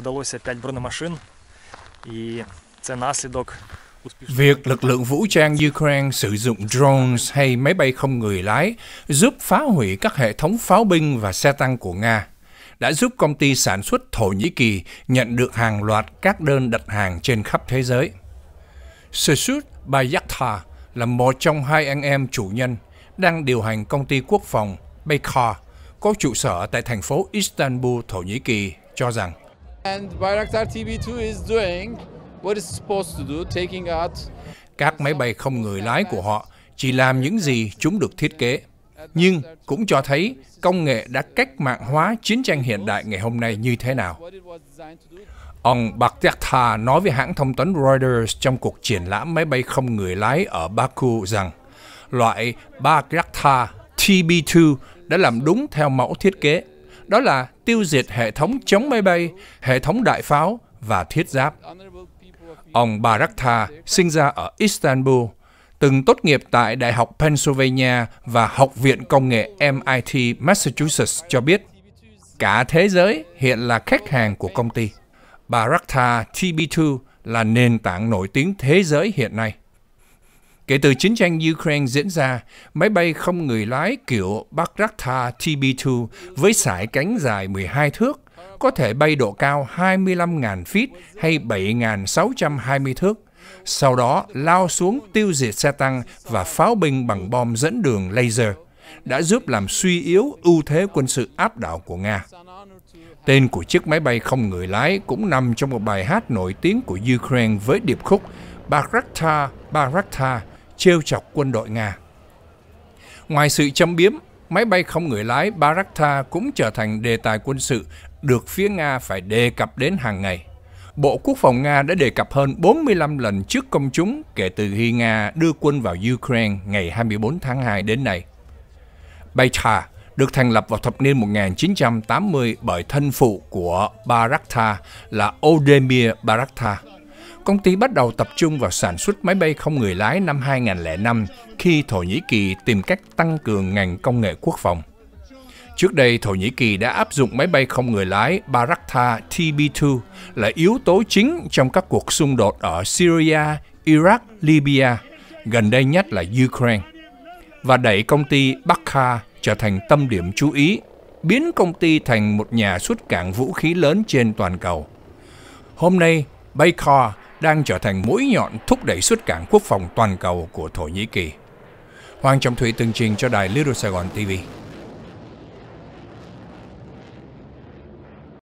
вдалося 5 бронемашин, і це наслідок Việc lực lượng vũ trang Ukraine sử dụng drones hay máy bay không người lái giúp phá hủy các hệ thống pháo binh và xe tăng của Nga đã giúp công ty sản xuất Thổ Nhĩ Kỳ nhận được hàng loạt các đơn đặt hàng trên khắp thế giới. Sesut Bayaktar là một trong hai anh em chủ nhân đang điều hành công ty quốc phòng Baykar có trụ sở tại thành phố Istanbul, Thổ Nhĩ Kỳ, cho rằng Bayraktar TB2 is doing what it's supposed to do, taking out các máy bay không người lái của họ chỉ làm những gì chúng được thiết kế. Nhưng cũng cho thấy công nghệ đã cách mạng hóa chiến tranh hiện đại ngày hôm nay như thế nào. Ông Bakhtiar nói với hãng thông tấn Reuters trong cuộc triển lãm máy bay không người lái ở Baku rằng loại Bakhtiar TB2 đã làm đúng theo mẫu thiết kế đó là tiêu diệt hệ thống chống máy bay, hệ thống đại pháo và thiết giáp. Ông Barakta sinh ra ở Istanbul, từng tốt nghiệp tại Đại học Pennsylvania và Học viện Công nghệ MIT Massachusetts cho biết, cả thế giới hiện là khách hàng của công ty. Barakta TB2 là nền tảng nổi tiếng thế giới hiện nay. Kể từ chiến tranh Ukraine diễn ra, máy bay không người lái kiểu Bayraktar TB2 với sải cánh dài 12 thước có thể bay độ cao 25.000 feet hay 7.620 thước, sau đó lao xuống tiêu diệt xe tăng và pháo binh bằng bom dẫn đường laser, đã giúp làm suy yếu ưu thế quân sự áp đảo của Nga. Tên của chiếc máy bay không người lái cũng nằm trong một bài hát nổi tiếng của Ukraine với điệp khúc Barakta, Barakta, trêu chọc quân đội Nga. Ngoài sự châm biếm, máy bay không người lái Barakta cũng trở thành đề tài quân sự được phía Nga phải đề cập đến hàng ngày. Bộ Quốc phòng Nga đã đề cập hơn 45 lần trước công chúng kể từ khi Nga đưa quân vào Ukraine ngày 24 tháng 2 đến nay. Beitar được thành lập vào thập niên 1980 bởi thân phụ của Barakta là Odemir Barakta, công ty bắt đầu tập trung vào sản xuất máy bay không người lái năm 2005 khi Thổ Nhĩ Kỳ tìm cách tăng cường ngành công nghệ quốc phòng. Trước đây, Thổ Nhĩ Kỳ đã áp dụng máy bay không người lái Barakta TB2 là yếu tố chính trong các cuộc xung đột ở Syria, Iraq, Libya, gần đây nhất là Ukraine, và đẩy công ty Bakha trở thành tâm điểm chú ý, biến công ty thành một nhà xuất cảng vũ khí lớn trên toàn cầu. Hôm nay, Baykar đang trở thành mũi nhọn thúc đẩy xuất cảng quốc phòng toàn cầu của Thổ Nhĩ Kỳ. Hoàng Trọng Thủy tường trình cho đài Little Saigon TV.